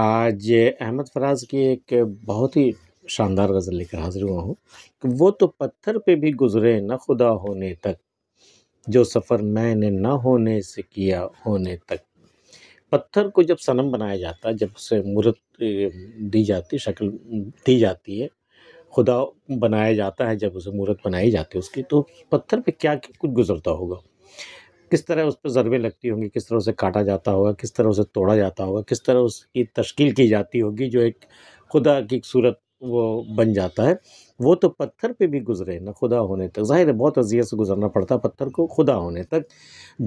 आज अहमद फराज की एक बहुत ही शानदार गज़ल लेकर हाजिर हुआ हूँ कि वो तो पत्थर पे भी गुज़रे न खुदा होने तक जो सफ़र मैंने न होने से किया होने तक पत्थर को जब सनम बनाया जाता है जब उसे मूर्त दी जाती शक्ल दी जाती है खुदा बनाया जाता है जब उसे मूर्त बनाई जाती है उसकी तो पत्थर पे क्या कुछ गुज़रता होगा किस तरह उस पर ज़रबे लगती होंगी किस तरह उसे काटा जाता होगा किस तरह उसे तोड़ा जाता होगा किस तरह उसकी तश्कील की जाती होगी जो एक खुदा की सूरत वो बन जाता है वो तो पत्थर पे भी गुजरे ना खुदा होने तक जाहिर है बहुत अजियत से गुजरना पड़ता है पत्थर को खुदा होने तक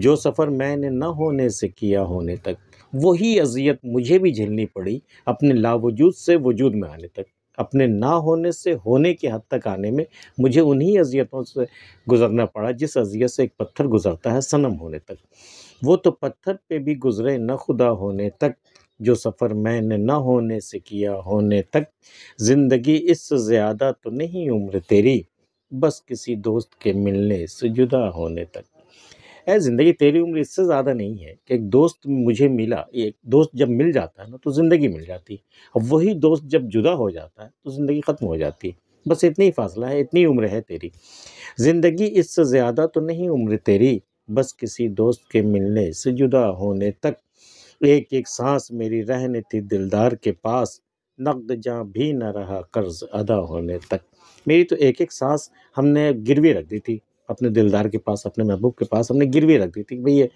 जो सफ़र मैंने ना होने से किया होने तक वही अजियत मुझे भी झेलनी पड़ी अपने लावजूद से वजूद में आने तक अपने ना होने से होने की हद तक आने में मुझे उन्हीं अजियतों से गुजरना पड़ा जिस अजियत से एक पत्थर गुजरता है सनम होने तक वो तो पत्थर पे भी गुजरे न खुदा होने तक जो सफ़र मैंने न होने से किया होने तक ज़िंदगी इससे ज़्यादा तो नहीं उम्र तेरी बस किसी दोस्त के मिलने से जुदा होने तक है ज़िंदगी तेरी उम्र इससे ज़्यादा नहीं है कि एक दोस्त मुझे मिला एक दोस्त जब मिल जाता है ना तो ज़िंदगी मिल जाती है अब वही दोस्त जब जुदा हो जाता है तो ज़िंदगी ख़त्म हो जाती है बस इतनी ही फासला है इतनी उम्र है तेरी ज़िंदगी इससे ज़्यादा तो नहीं उम्र तेरी बस किसी दोस्त के मिलने से जुदा होने तक एक एक सांस मेरी रहने थी दिलदार के पास नकद जहाँ भी न रहा कर्ज अदा होने तक मेरी तो एक एक सांस हमने गिरवी रख दी थी अपने दिलदार के पास अपने महबूब के पास हमने गिरवी रख दी थी भैया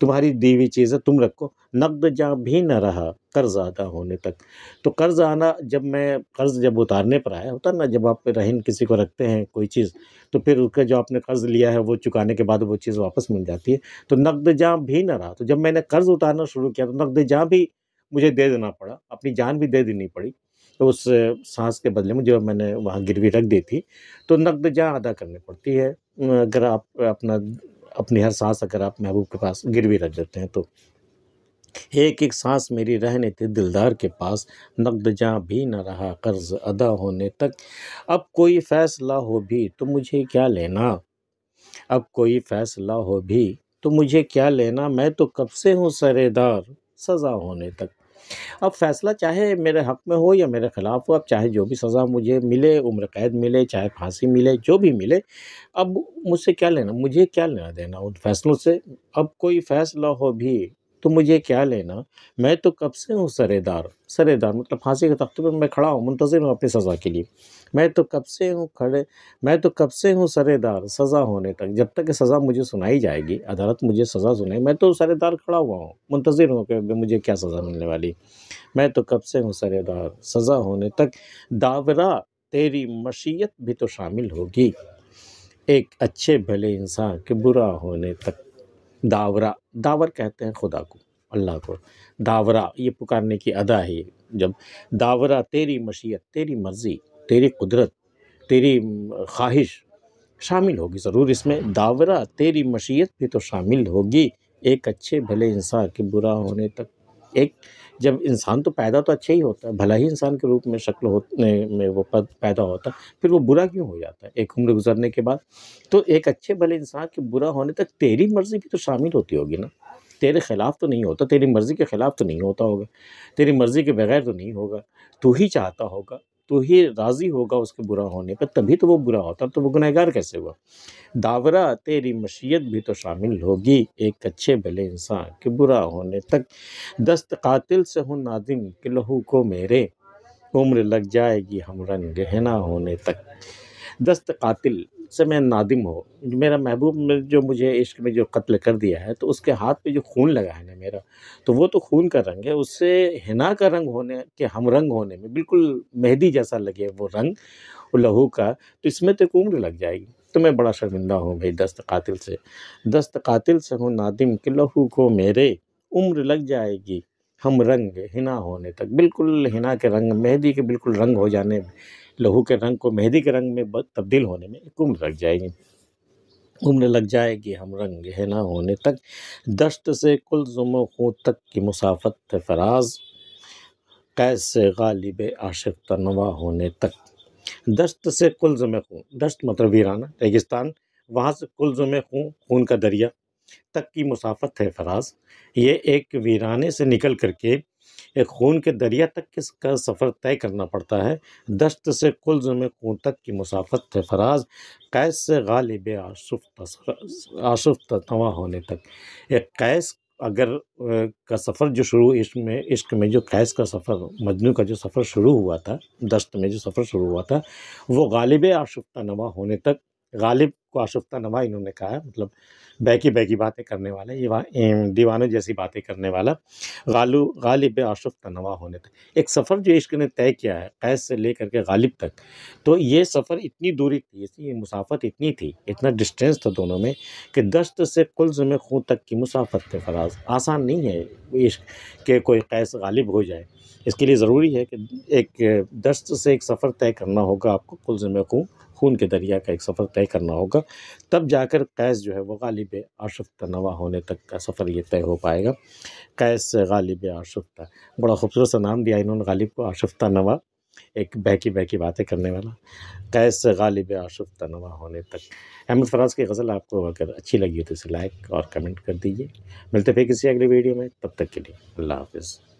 तुम्हारी दी हुई चीज़ है तुम रखो नकद जहाँ भी न रहा कर्ज अदा होने तक तो कर्ज आना जब मैं कर्ज जब उतारने पर आया होता ना जब आप रहन किसी को रखते हैं कोई चीज़ तो फिर उसका जो आपने कर्ज लिया है वो चुकाने के बाद वो चीज़ वापस मिल जाती है तो नकद जहाँ भी न रहा तो जब मैंने कर्ज उतारना शुरू किया तो नकद जहाँ भी मुझे दे देना पड़ा अपनी जान भी दे देनी पड़ी तो उस सांस के बदले में जो मैंने वहाँ गिरवी रख दी थी तो नकद जहाँ अदा करनी पड़ती है अगर आप अपना अपनी हर सांस अगर आप महबूब के पास गिरवी रख देते हैं तो एक एक सांस मेरी रहने थी दिलदार के पास नकद जहाँ भी न रहा कर्ज अदा होने तक अब कोई फैसला हो भी तो मुझे क्या लेना अब कोई फैसला हो भी तो मुझे क्या लेना मैं तो कब से हूँ सरेदार सज़ा होने तक अब फैसला चाहे मेरे हक़ में हो या मेरे ख़िलाफ़ हो अब चाहे जो भी सज़ा मुझे मिले उम्र कैद मिले चाहे फांसी मिले जो भी मिले अब मुझसे क्या लेना मुझे क्या लेना देना उन फैसलों से अब कोई फैसला हो भी तो मुझे क्या लेना मैं तो कब से हूँ सरेदार सरेदार मतलब फांसी के तख्ते पर मैं खड़ा हूँ मुंतज़र हूँ अपनी सज़ा के लिए मैं तो कब से हूँ खड़े मैं तो कब से हूँ सरेदार सज़ा होने तक जब तक सज़ा मुझे सुनाई जाएगी अदालत मुझे सज़ा सुनाई मैं तो सरेदार खड़ा हुआ हूँ मुंतज़र हूँ कि मुझे क्या सज़ा मिलने वाली मैं तो कब से हूँ सरेदार सज़ा होने तक दावरा तेरी मशीयत भी तो शामिल होगी एक अच्छे भले इंसान के बुरा होने तक दावरा दावर कहते हैं खुदा को अल्लाह को दावरा ये पुकारने की अदा है जब दावरा तेरी मशीयत तेरी मर्ज़ी तेरी कुदरत तेरी ख्वाहिश शामिल होगी ज़रूर इसमें दावरा तेरी मशीयत भी तो शामिल होगी एक अच्छे भले इंसान के बुरा होने तक एक जब इंसान तो पैदा तो अच्छा ही होता है भला ही इंसान के रूप में शक्ल होने में वो पद पैदा होता है फिर वो बुरा क्यों हो जाता है एक उम्र गुजरने के बाद तो एक अच्छे भले इंसान के बुरा होने तक तेरी मर्ज़ी भी तो शामिल होती होगी ना तेरे ख़िलाफ़ तो नहीं होता तेरी मर्ज़ी के ख़िलाफ़ तो नहीं होता होगा तेरी मर्ज़ी के बगैर तो नहीं होगा तू ही चाहता होगा तो ही राज़ी होगा उसके बुरा होने पर तभी तो वो बुरा होता तो वो गुनहगार कैसे हुआ दावरा तेरी मशीयत भी तो शामिल होगी एक अच्छे भले इंसान के बुरा होने तक दस्त कातिल से हूँ नादिम के लहू को मेरे उम्र लग जाएगी हम रंग गहना होने तक दस्त कातिल से मैं नादिम हो मेरा महबूब में जो मुझे इश्क में जो कत्ल कर दिया है तो उसके हाथ पे जो खून लगा है ना मेरा तो वो तो खून का रंग है उससे हिना का रंग होने के हम रंग होने में बिल्कुल मेहंदी जैसा लगे वो रंग वो लहू का तो इसमें तो उम्र लग जाएगी तो मैं बड़ा शर्मिंदा हूँ भाई दस्त कातिल से दस्त कातिल से हूँ नादिम के लहू को मेरे उम्र लग जाएगी हम रंग हिना होने तक बिल्कुल हिना के रंग मेहंदी के बिल्कुल रंग हो जाने लहू के रंग को मेहंदी के रंग में तब्दील होने में एक उम्र लग जाएगी उम्र लग जाएगी हम रंग गहना होने तक दस्त से कुल जुम खूँ तक की मुसाफत फराज कैद से गालिब आशिफ तनवा होने तक दस्त से कुलजुम खूँ दस्त मतलब वीराना रेगिस्तान वहाँ से कुलजुम खूँ खून का दरिया तक की मुसाफत है फराज ये एक वीराने से निकल करके एक खून के दरिया तक का सफ़र तय करना पड़ता है दस्त से कुल में खून तक की मुसाफत थे फराज कैस से गालिब आशुफ्त आशुफ तवा होने तक एक कैस अगर का सफ़र जो शुरू इश्क में इश्क में जो कैस का सफ़र मजनू का जो सफ़र शुरू हुआ था दस्त में जो सफ़र शुरू हुआ था वो गालिब आशुफ्ता नवा होने तक गालिब को आशुफ्ता नमा इन्होंने कहा है मतलब बैकी बैकी बातें करने वाला ये दीवानों जैसी बातें करने वाला गालू गालिब आशुफ्ता नमा होने तक एक सफ़र जो इश्क ने तय किया है कैस से लेकर के गालिब तक तो ये सफ़र इतनी दूरी थी इसकी मुसाफत इतनी थी इतना डिस्टेंस था दोनों में कि दस्त से कुल्ज में खूँ तक की मुसाफत थे फराज आसान नहीं है इश्क के कोई कैस गालिब हो जाए इसके लिए ज़रूरी है कि एक दस्त से एक सफ़र तय करना होगा आपको कुल्ज में खूँ खून के दरिया का एक सफ़र तय करना होगा तब जाकर कैस जो है वो गालिब आशफ तनवा होने तक का सफ़र ये तय हो पाएगा कैस गालिब आशफ्ता बड़ा खूबसूरत सा नाम दिया इन्होंने गालिब को आशफ्ता नवा एक बहकी बहकी बातें करने वाला कैस गालिब आशफ तनवा होने तक अहमद फराज की गज़ल आपको अगर अच्छी लगी हो तो इसे लाइक और कमेंट कर दीजिए मिलते फिर किसी अगले वीडियो में तब तक के लिए अल्लाह हाफिज़